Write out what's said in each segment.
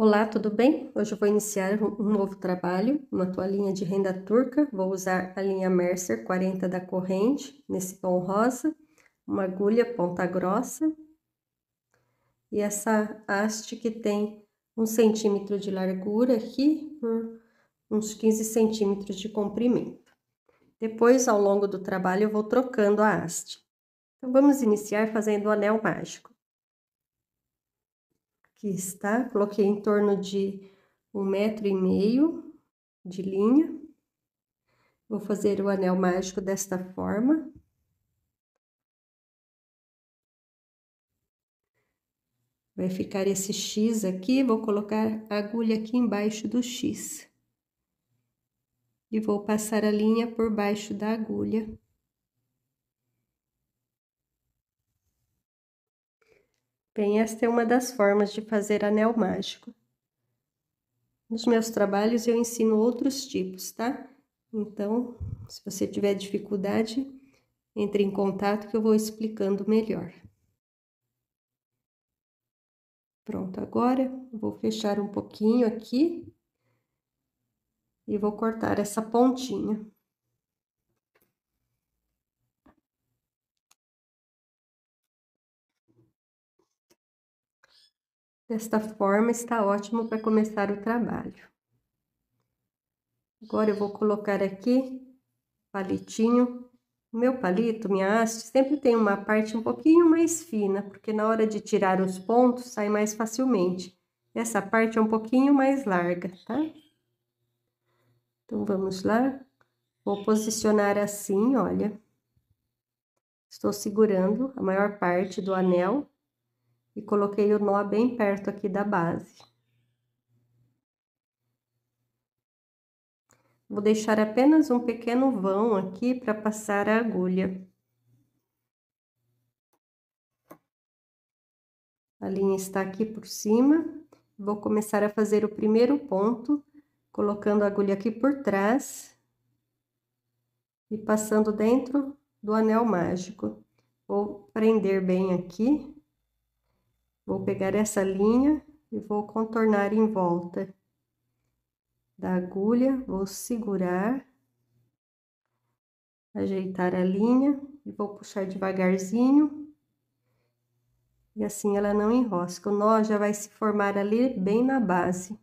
Olá, tudo bem? Hoje eu vou iniciar um novo trabalho, uma toalhinha de renda turca. Vou usar a linha Mercer 40 da corrente, nesse tom rosa, uma agulha ponta grossa e essa haste que tem um centímetro de largura aqui por uns 15 centímetros de comprimento. Depois, ao longo do trabalho, eu vou trocando a haste. Então, vamos iniciar fazendo o anel mágico que está, coloquei em torno de um metro e meio de linha. Vou fazer o anel mágico desta forma. Vai ficar esse X aqui, vou colocar a agulha aqui embaixo do X. E vou passar a linha por baixo da agulha. Bem, esta é uma das formas de fazer anel mágico. Nos meus trabalhos eu ensino outros tipos, tá? Então, se você tiver dificuldade, entre em contato que eu vou explicando melhor. Pronto, agora vou fechar um pouquinho aqui e vou cortar essa pontinha. Desta forma, está ótimo para começar o trabalho. Agora, eu vou colocar aqui palitinho. O meu palito, minha haste, sempre tem uma parte um pouquinho mais fina, porque na hora de tirar os pontos, sai mais facilmente. Essa parte é um pouquinho mais larga, tá? Então, vamos lá. Vou posicionar assim, olha. Estou segurando a maior parte do anel e coloquei o nó bem perto aqui da base. Vou deixar apenas um pequeno vão aqui para passar a agulha. A linha está aqui por cima. Vou começar a fazer o primeiro ponto, colocando a agulha aqui por trás e passando dentro do anel mágico. Vou prender bem aqui Vou pegar essa linha e vou contornar em volta da agulha, vou segurar, ajeitar a linha e vou puxar devagarzinho. E assim ela não enrosca. O nó já vai se formar ali bem na base.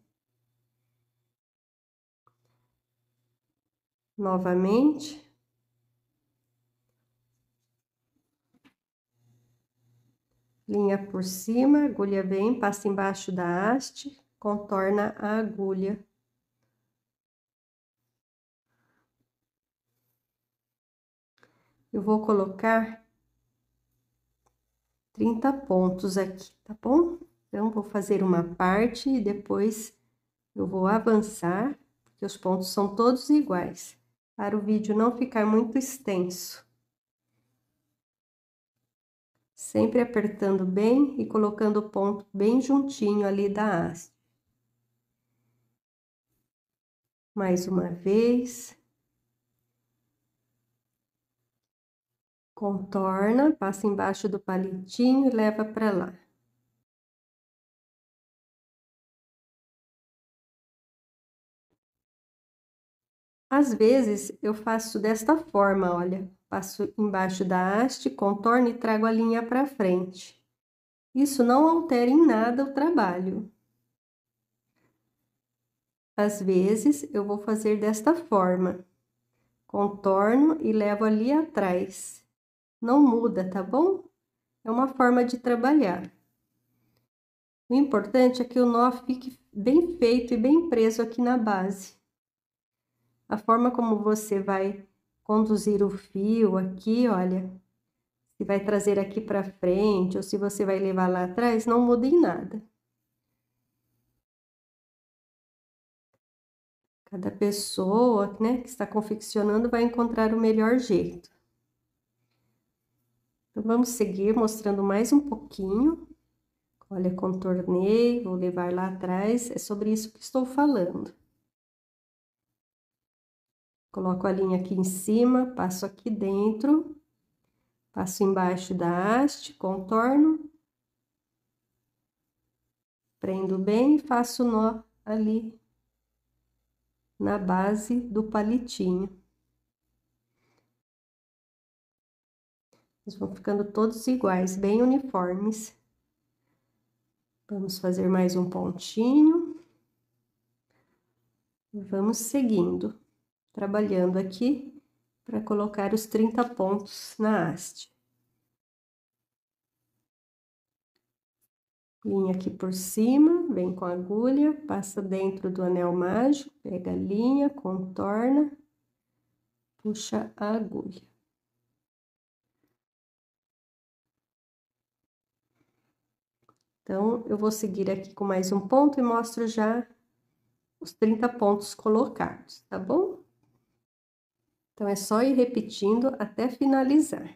Novamente, linha por cima, agulha bem, passa embaixo da haste, contorna a agulha. Eu vou colocar 30 pontos aqui, tá bom? Então, vou fazer uma parte e depois eu vou avançar, porque os pontos são todos iguais, para o vídeo não ficar muito extenso sempre apertando bem e colocando o ponto bem juntinho ali da haste. Mais uma vez. Contorna, passa embaixo do palitinho e leva para lá. Às vezes eu faço desta forma, olha, passo embaixo da haste, contorno e trago a linha para frente. Isso não altera em nada o trabalho. Às vezes eu vou fazer desta forma, contorno e levo ali atrás. Não muda, tá bom? É uma forma de trabalhar. O importante é que o nó fique bem feito e bem preso aqui na base. A forma como você vai conduzir o fio aqui, olha, se vai trazer aqui para frente ou se você vai levar lá atrás, não muda em nada. Cada pessoa né, que está confeccionando vai encontrar o melhor jeito. Então, vamos seguir mostrando mais um pouquinho. Olha, contornei, vou levar lá atrás, é sobre isso que estou falando. Coloco a linha aqui em cima, passo aqui dentro, passo embaixo da haste, contorno. Prendo bem e faço nó ali na base do palitinho. Eles vão ficando todos iguais, bem uniformes. Vamos fazer mais um pontinho. Vamos seguindo trabalhando aqui para colocar os 30 pontos na haste. Linha aqui por cima, vem com a agulha, passa dentro do anel mágico, pega a linha, contorna, puxa a agulha. Então, eu vou seguir aqui com mais um ponto e mostro já os 30 pontos colocados, tá bom? Então, é só ir repetindo até finalizar.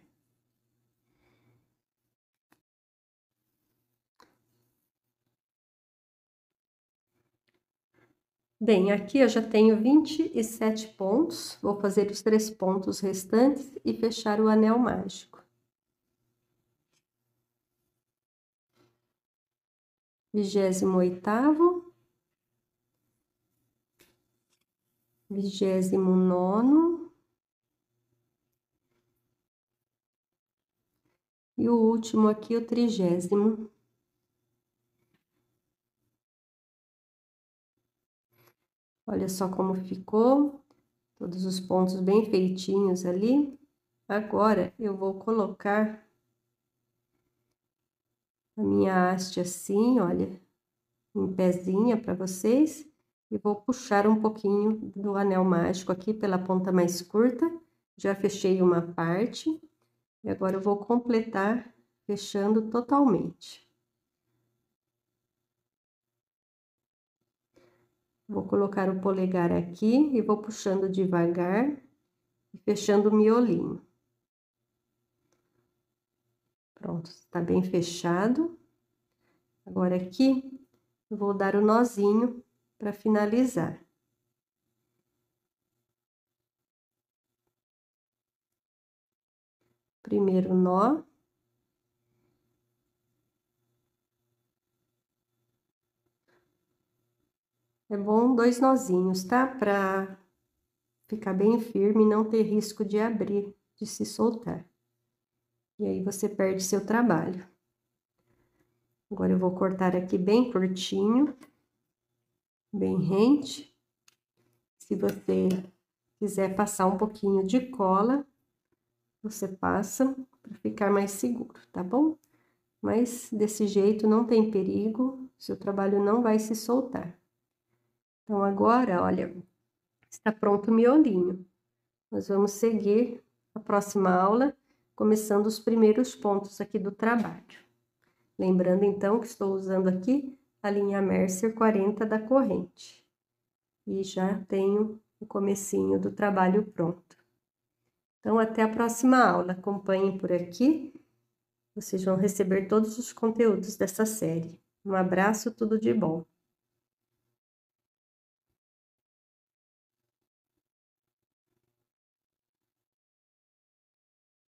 Bem, aqui eu já tenho 27 pontos, vou fazer os três pontos restantes e fechar o anel mágico. Vigésimo oitavo. Vigésimo nono. E o último aqui, o trigésimo. Olha só como ficou, todos os pontos bem feitinhos ali. Agora, eu vou colocar a minha haste assim, olha, em pezinha para vocês. E vou puxar um pouquinho do anel mágico aqui pela ponta mais curta. Já fechei uma parte. E agora eu vou completar fechando totalmente. Vou colocar o polegar aqui e vou puxando devagar e fechando o miolinho. Pronto, está bem fechado. Agora aqui eu vou dar o nozinho para finalizar. primeiro nó. É bom dois nozinhos, tá? Pra ficar bem firme e não ter risco de abrir, de se soltar. E aí você perde seu trabalho. Agora eu vou cortar aqui bem curtinho, bem rente. Se você quiser passar um pouquinho de cola, você passa para ficar mais seguro, tá bom? Mas desse jeito não tem perigo, seu trabalho não vai se soltar. Então agora, olha, está pronto o miolinho. Nós vamos seguir a próxima aula, começando os primeiros pontos aqui do trabalho. Lembrando então que estou usando aqui a linha Mercer 40 da corrente. E já tenho o comecinho do trabalho pronto. Então, até a próxima aula. Acompanhem por aqui. Vocês vão receber todos os conteúdos dessa série. Um abraço, tudo de bom.